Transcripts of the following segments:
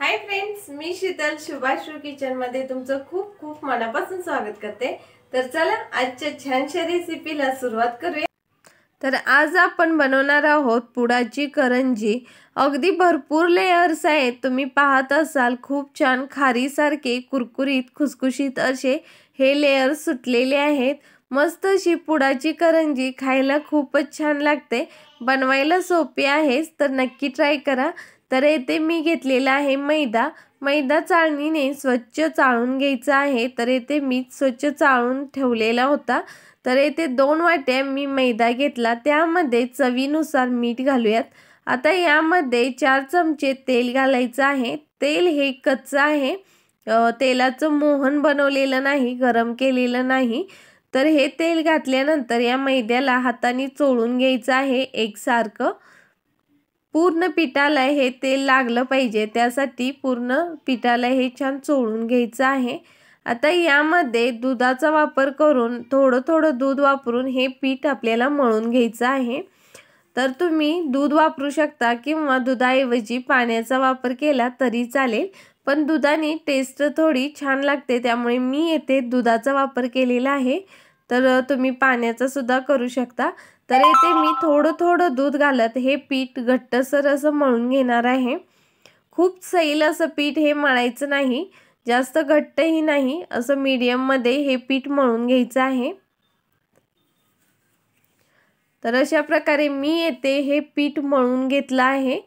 हाय friends मी Sheetal kitchen मध्ये तुमचं खूप खूप मनापासून स्वागत करते तर चला आजच्या छानशा रेसिपीला सुरुवात करूया तर आज आपण बनवणार आहोत पुडाची करंजी अगदी भरपूर लेयर्स आहेत तुम्ही पाहत असाल खूप छान खारीसारखे कुरकुरीत खुसखुशीत असे हे लेयर्स सुटलेले आहेत मस्त अशी पुडाची करंजी खायला खूपच छान लागते बनवायला सोपी आहेस तर नक्की ट्राय करा तर येथे मी घेतलेला आहे मैदा मैदा चाळणीने स्वच्छ चाळून घ्यायचा आहे तर येथे मी स्वच्छ चाळून ठेवलेला होता तर येथे दोन वाट्या मी मैदा घेतला त्यामध्ये चवीनुसार मीठ घालूयात आता यामध्ये चार चमचे तेल घालायचं आहे तेल हे कच्चं आहे तेलाचं मोहन बनवलेलं नाही गरम केलेलं नाही तर हे तेल घातल्यानंतर या मैद्याला हाताने चोळून घ्यायचं आहे एकसारखं पूर्ण पिठाला हे तेल लागलं पाहिजे त्यासाठी पूर्ण पिठाला हे छान चोळून घ्यायचं आहे आता यामध्ये दुधाचा वापर करून थोडं थोडं दूध वापरून हे पीठ आपल्याला मळून घ्यायचं आहे तर तुम्ही दूध वापरू शकता किंवा दुधाऐवजी पाण्याचा वापर केला तरी चालेल पण दुधाने टेस्ट थोडी छान लागते त्यामुळे मी येथे दुधाचा वापर केलेला आहे तर तुम्ही पाण्याचा सुद्धा करू शकता तर येथे मी थोडं थोडं दूध घालत हे पीठ घट्टसर असं मळून घेणार आहे खूप सैल असं पीठ हे मळायचं नाही जास्त घट्टही नाही असं मीडियममध्ये हे पीठ मळून घ्यायचं आहे तर अशा प्रकारे मी येते हे पीठ मळून घेतलं आहे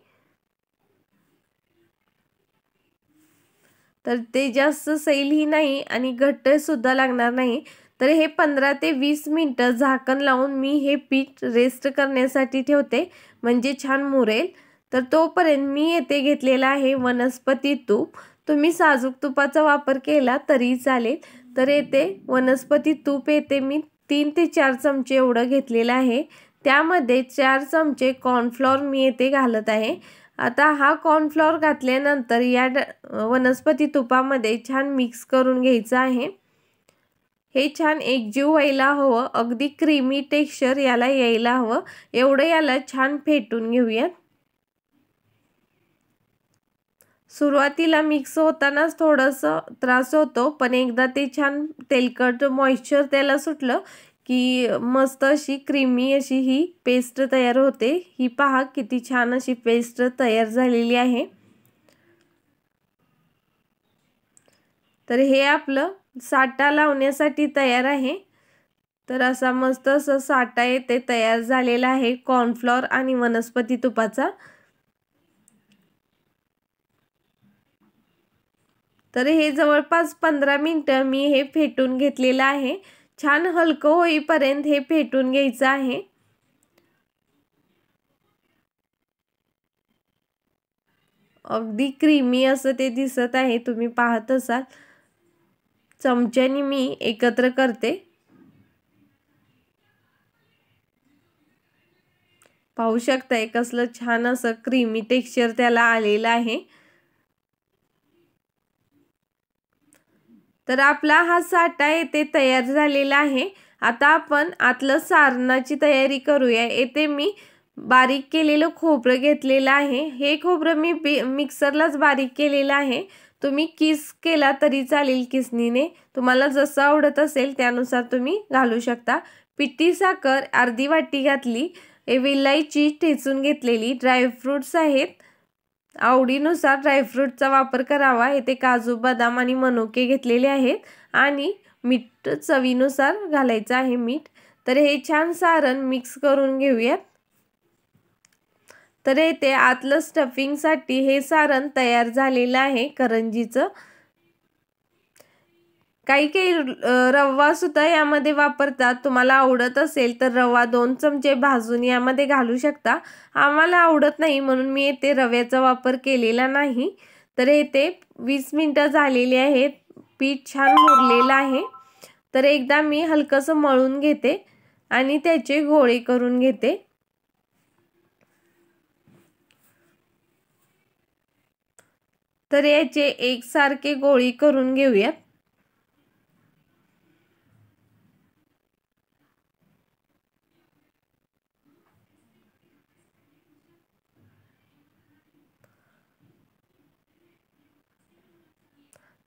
तर ते जास्त सैलही नाही आणि घट्टसुद्धा लागणार नाही तर हे पंधरा ते वीस मिनटं झाकण लावून मी हे पीठ रेस्ट करण्यासाठी ठेवते म्हणजे छान मुरेल तर तोपर्यंत मी येथे घेतलेला आहे वनस्पती तूप तुम्ही साजूक तुपाचा वापर केला तरी चालेल तर येथे वनस्पती तूप येते मी तीन ते चार चमचे एवढं घेतलेलं आहे त्यामध्ये चार चमचे कॉर्नफ्लॉवर मी येथे घालत आहे आता हा कॉर्नफ्लॉवर घातल्यानंतर या वनस्पती तुपामध्ये छान मिक्स करून घ्यायचं आहे हे छान एकजीव व्हायला हवं अगदी क्रीमी टेक्स्चर याला यायला हवं एवढं याला छान फेटून घेऊयात सुरुवातीला मिक्स होतानाच थोडंसं त्रास होतो पण एकदा ते छान तेलकट मॉइश्चर त्याला सुटलं की मस्त अशी क्रीमी अशी ही पेस्ट तयार होते ही पहा किती छान अशी पेस्ट तयार झालेली आहे तर हे आपलं साठा लावण्यासाठी तयार आहे तर असा मस्त असा साठा येथे तयार झालेला आहे कॉर्नफ्लॉवर आणि वनस्पती तुपाचा तर हे जवळपास पंधरा मिनिट मी हे फेटून घेतलेलं आहे छान हलकं होईपर्यंत हे फेटून घ्यायचं आहे अगदी क्रीमी असं ते दिसत आहे तुम्ही पाहत असाल चमच्यानी मी एकत्र करते पाहू शकताय कसलं छान असं क्रीमी टेक्स्चर त्याला आलेलं आहे तर आपला हा साठा येथे तयार झालेला आहे आता आपण आतलं सारणाची तयारी करूया येथे मी बारीक केलेलं खोबरं घेतलेलं आहे हे खोबरं मी मिक्सरलाच बारीक केलेलं आहे तुम्ही किस केला तरी चालेल किसनीने तुम्हाला जसं आवडत असेल त्यानुसार तुम्ही घालू शकता पिठी साखर अर्धी वाटी घातली विलायची ठेचून घेतलेली ड्रायफ्रूट्स आहेत आवडीनुसार ड्रायफ्रूटचा वापर करावा येथे काजू बदाम आणि मनुके घेतलेले आहेत आणि मीठ चवीनुसार घालायचं आहे मीठ तर हे छान सारण मिक्स करून घेऊयात तर येथे आतलं स्टफिंगसाठी हे सारण तयार झालेलं आहे करंजीचं काही काही रवा सुद्धा यामध्ये वापरतात तुम्हाला आवडत असेल तर रवा दोन चमचे भाजून यामध्ये घालू शकता आम्हाला आवडत नाही म्हणून मी येथे रव्याचा वापर केलेला नाही तर येथे वीस मिनटं झालेली आहेत पीठ छान मुरलेलं आहे तर एकदा मी हलकंसं मळून घेते आणि त्याचे गोळे करून घेते तर याचे सारखे गोळी करून घेऊयात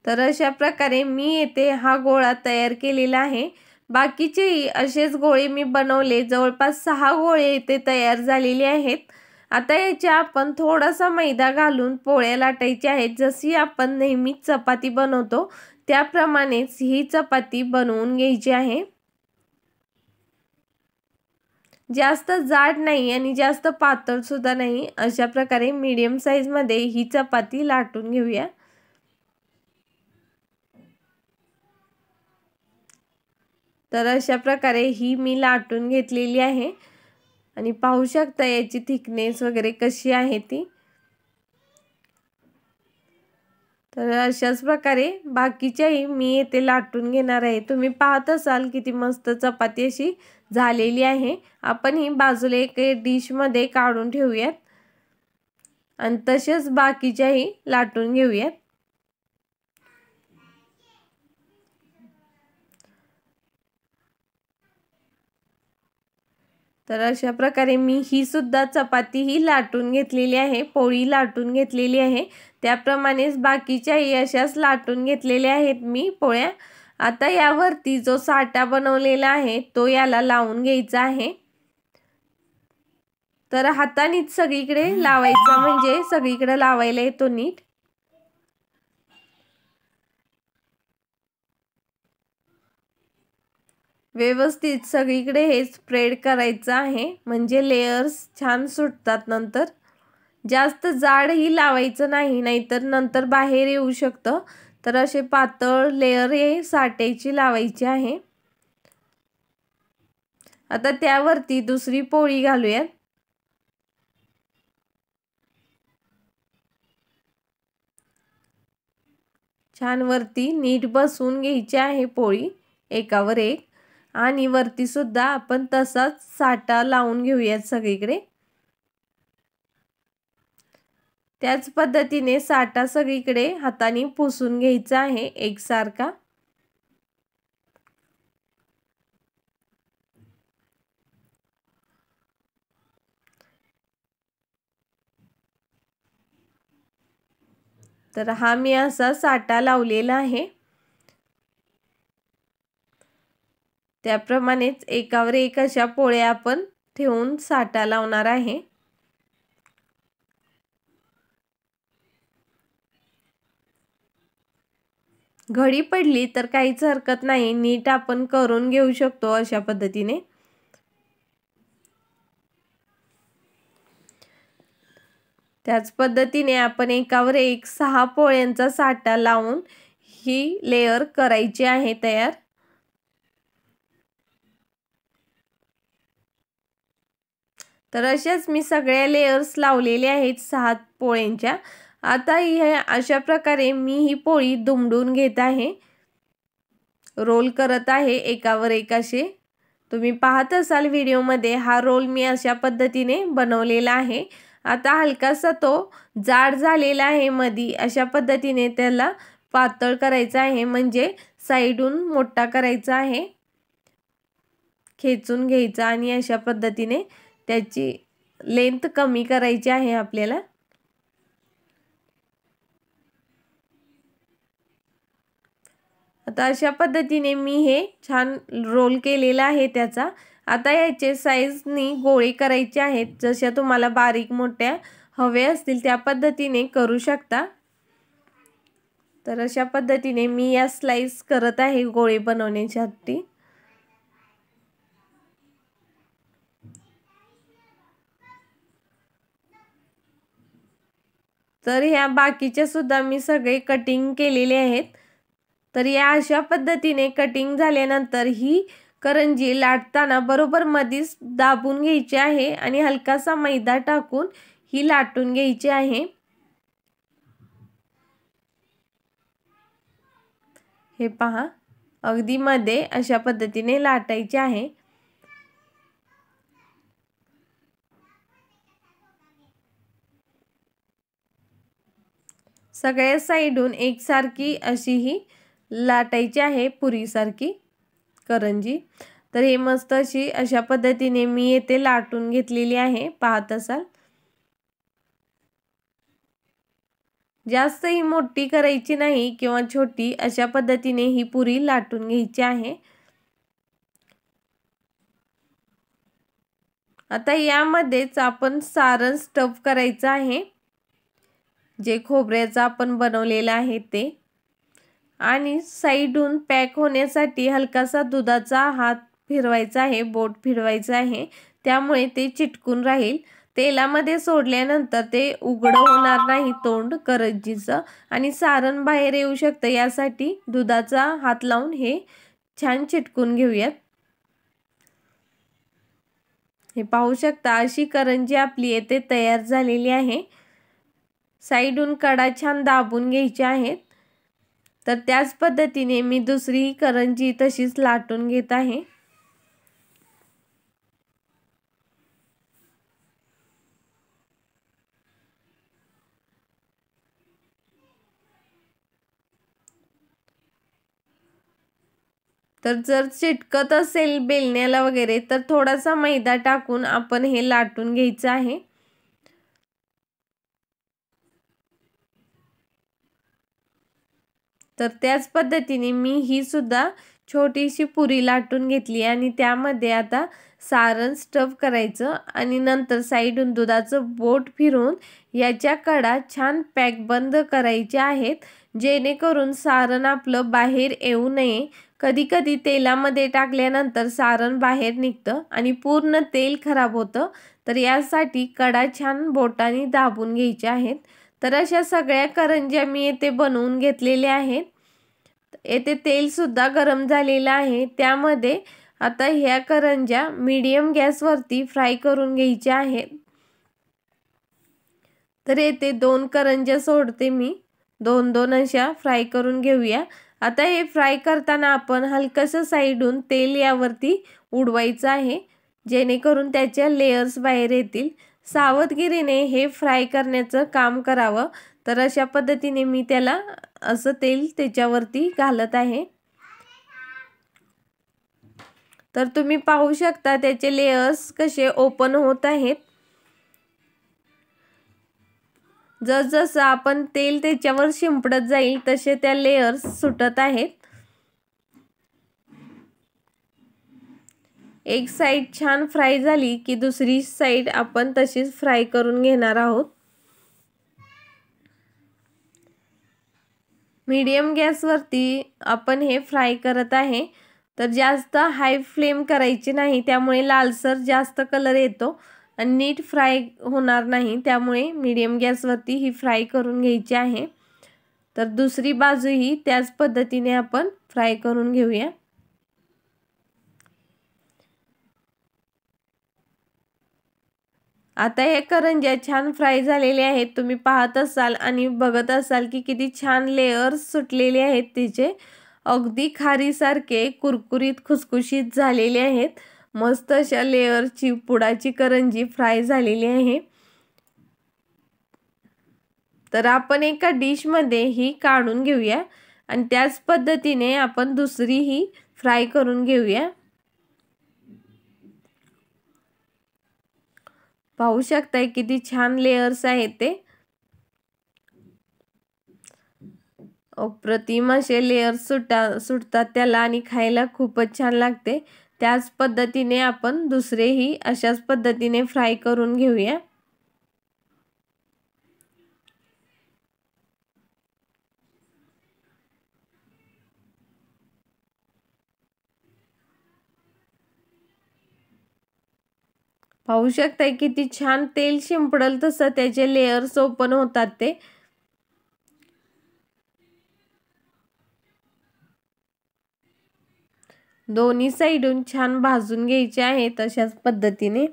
तर अशा प्रकारे मी येथे हा गोळा तयार केलेला आहे बाकीचेही असेच गोळे मी बनवले जवळपास सहा गोळे येथे तयार झालेले आहेत आता याचे आपण थोडासा मैदा घालून पोळ्या लाटायच्या आहेत जशी आपण नेहमीच चपाती बनवतो त्याप्रमाणेच ही चपाती बनवून घ्यायची आहे जास्त जाड नाही आणि जास्त पातळ सुद्धा नाही अशा प्रकारे मीडियम मध्ये ही चपाती लाटून घेऊया तर अशा प्रकारे ही मी लाटून घेतलेली आहे आणि पाहू शकता याची थिकनेस वगैरे कशी आहे ती तर अशाच प्रकारे बाकीच्याही मी येथे लाटून घेणार आहे तुम्ही पाहत असाल किती मस्त चपाती अशी झालेली आहे आपण ही बाजूला एक डिशमध्ये काढून ठेवूयात आणि तसेच बाकीच्याही लाटून घेऊयात तर अशा प्रकारे मी ही सुद्धा चपाती ही लाटून घेतलेली आहे पोळी लाटून घेतलेली आहे त्याप्रमाणेच बाकीच्याही अशाच लाटून घेतलेल्या आहेत मी पोळ्या आता यावरती जो साठा बनवलेला आहे तो याला लावून घ्यायचा आहे तर हातानीच सगळीकडे लावायचा म्हणजे सगळीकडे लावायला येतो नीट व्यवस्थित सगळीकडे हे स्प्रेड करायचं आहे म्हणजे लेयर्स छान सुटतात नंतर जास्त जाड ही लावायचं नाही नाहीतर नंतर बाहेर येऊ शकतं तर असे पातळ लेअर हे साठायची लावायची आहे आता त्यावरती दुसरी पोळी घालूयात छान वरती नीट बसून घ्यायची आहे पोळी एकावर एक आणि वरती सुद्धा आपण तसाच साठा लावून घेऊयात सगळीकडे त्याच पद्धतीने साठा सगळीकडे हाताने पुसून घ्यायचा आहे एकसारखा तर हा मी असा साठा लावलेला आहे त्याप्रमाणेच एकावर एक अशा पोळ्या आपण ठेवून साठा लावणार आहे घडी पडली तर काहीच हरकत नाही नीट आपण करून घेऊ शकतो अशा पद्धतीने त्याच पद्धतीने आपण एकावर एक सहा पोळ्यांचा साठा लावून ही लेअर करायची आहे तयार तर अशाच मी सगळ्या लेयर्स लावलेले आहेत सात पोळ्यांच्या आता ह्या अशा प्रकारे मी ही पोळी दुमडून घेत आहे रोल करत आहे एकावर एकाशे तुम्ही पाहत असाल व्हिडिओमध्ये हा रोल मी अशा पद्धतीने बनवलेला आहे आता हलकासा तो जाड झालेला आहे मधी अशा पद्धतीने त्याला पातळ करायचं आहे म्हणजे साईडून मोठा करायचा आहे खेचून घ्यायचा आणि अशा पद्धतीने त्याची लेंथ कमी करायची आहे आपल्याला आता अशा पद्धतीने मी हे छान रोल केलेला आहे त्याचा आता याचे साईजनी गोळे करायचे आहेत जशा तुम्हाला बारीक मोठ्या हवे असतील त्या पद्धतीने करू शकता तर अशा पद्धतीने मी या स्लाईस करत आहे गोळे बनवण्यासाठी तर ह्या बाकीचे सुद्धा मी सगळे कटिंग केलेले आहेत तर या अशा पद्धतीने कटिंग झाल्यानंतर ही करंजी लाटताना बरोबर मधीच दाबून घ्यायची आहे आणि हलकासा मैदा टाकून ही लाटून घ्यायची आहे हे पहा अगदी मध्ये अशा पद्धतीने लाटायचे आहे सगळ्या साईडून एकसारखी अशी ही लाटायची आहे पुरीसारखी करंजी तर हे मस्त अशी अशा पद्धतीने मी येथे लाटून घेतलेली आहे पाहत असाल जास्त ही मोठी करायची नाही किंवा छोटी अशा पद्धतीने ही पुरी लाटून घ्यायची आहे आता यामध्येच आपण सारण स्टफ करायचं आहे जे खोबऱ्याचं आपण बनवलेलं आहे ते आणि साईडून पॅक होण्यासाठी हलकासा दुधाचा हात फिरवायचा आहे बोट फिरवायचं आहे त्यामुळे ते चिटकून राहील तेलामध्ये सोडल्यानंतर ते उघड होणार नाही तोंड करंजीचं आणि सारण बाहेर येऊ शकतं यासाठी दुधाचा हात लावून हे छान चिटकून घेऊयात हे पाहू शकता अशी करंजी आपली येथे तयार झालेली आहे साइडून कडा छान दाबून घ्यायचे आहेत तर त्याच पद्धतीने मी दुसरी करंजी तशीच लाटून घेत आहे तर जर चिटकत असेल बेलण्याला वगैरे तर थोडासा मैदा टाकून आपण हे लाटून घ्यायचं आहे तर त्याच पद्धतीने मी ही सुद्धा छोटीशी पुरी लाटून घेतली आणि त्यामध्ये आता सारण स्टव करायचं आणि नंतर साईडून दुधाचं बोट फिरून याच्या कडा छान पॅक बंद करायच्या आहेत जेणेकरून सारण आपलं बाहेर येऊ नये कधीकधी तेलामध्ये टाकल्यानंतर सारण बाहेर निघतं आणि पूर्ण तेल खराब होतं तर यासाठी कडा छान बोटाने दाबून घ्यायच्या आहेत तर अशा सगळ्या करंज्या मी येथे बनवून घेतलेल्या आहेत येथे तेलसुद्धा गरम झालेलं आहे त्यामध्ये आता ह्या करंज्या मीडियम गॅसवरती फ्राय करून घ्यायच्या आहेत तर येथे दोन करंज्या सोडते मी दोन दोन अशा फ्राय करून घेऊया आता हे फ्राय करताना आपण हलकसं साईडून तेल यावरती उडवायचं आहे जेणेकरून त्याच्या लेयर्स बाहेर येतील सावधगिरीने हे फ्राय करण्याचं काम करावं तर अशा पद्धतीने मी त्याला असं तेल त्याच्यावरती घालत आहे तर तुम्ही पाहू शकता त्याचे लेयर्स कसे ओपन होत आहेत जसजसं आपण तेल त्याच्यावर शिंपडत जाईल तसे त्या लेयर्स सुटत आहेत एक साईड छान फ्राय झाली की दुसरी साईड आपण तशीच फ्राय करून घेणार आहोत मीडियम गॅसवरती आपण हे फ्राय करत आहे तर जास्त हाय फ्लेम करायची नाही त्यामुळे लालसर जास्त कलर येतो आणि नीट फ्राय होणार नाही त्यामुळे मीडियम गॅसवरती ही फ्राय करून घ्यायची आहे तर दुसरी बाजूही त्याच पद्धतीने आपण फ्राय करून घेऊया आता हे करंज्या छान फ्राय झालेल्या आहेत तुम्ही पाहत असाल आणि बघत असाल की किती छान लेअर्स सुटलेले आहेत तिचे अगदी खारीसारखे कुरकुरीत खुसखुशीत झालेले आहेत मस्त अशा लेअरची पुडाची करंजी फ्राय झालेली आहे तर आपण एका डिशमध्ये ही काढून घेऊया आणि त्याच पद्धतीने आपण दुसरी ही फ्राय करून घेऊया पाहू शकताय किती छान लेयर्स आहेत ते अप्रतिम असे लेयर्स सुटा सुटतात त्याला आणि खायला खूपच छान लागते त्याच पद्धतीने आपण दुसरेही अशाच पद्धतीने फ्राय करून घेऊया पाहू शकताय किती छान तेल शिंपडल तस त्याचे लेयर्स ओपन होतात ते दोन्ही साईडून छान भाजून घ्यायचे आहेत तशाच पद्धतीने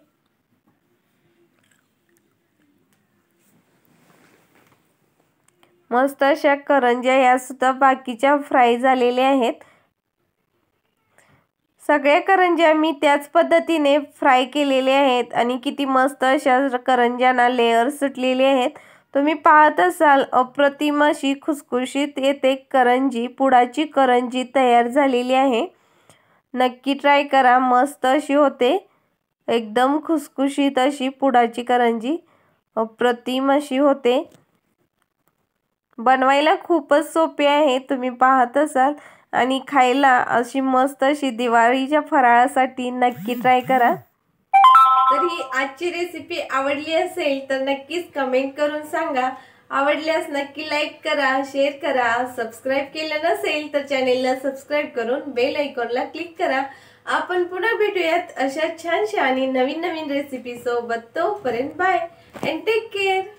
मस्त अशा करंज्या या सुद्धा बाकीच्या फ्राय झालेल्या आहेत सगळ्या करंज्या मी त्याच पद्धतीने फ्राय केलेले आहेत आणि किती मस्त अशा करंज्यांना लेअर सुटलेले आहेत तुम्ही पाहत असाल अप्रतिम अशी खुसखुशीत येते करंजी पुडाची करंजी तयार झालेली आहे नक्की ट्राय करा मस्त अशी होते एकदम खुसखुशीत अशी पुडाची करंजी अप्रतिम अशी होते बनवायला खूपच सोपी आहे तुम्ही पाहत असाल आणि खायला अशी मस्त अशी दिवाळीच्या फराळासाठी नक्की ट्राय करा तर ही आजची रेसिपी आवडली असेल तर नक्कीच कमेंट करून सांगा आवडल्यास नक्की लाईक करा शेअर करा सबस्क्राईब केलं नसेल तर चॅनेलला सबस्क्राईब करून बेल आयकॉनला क्लिक करा आपण पुन्हा भेटूयात अशा छानशा आणि नवीन नवीन रेसिपी सोबत तोपर्यंत बाय अँड टेक केअर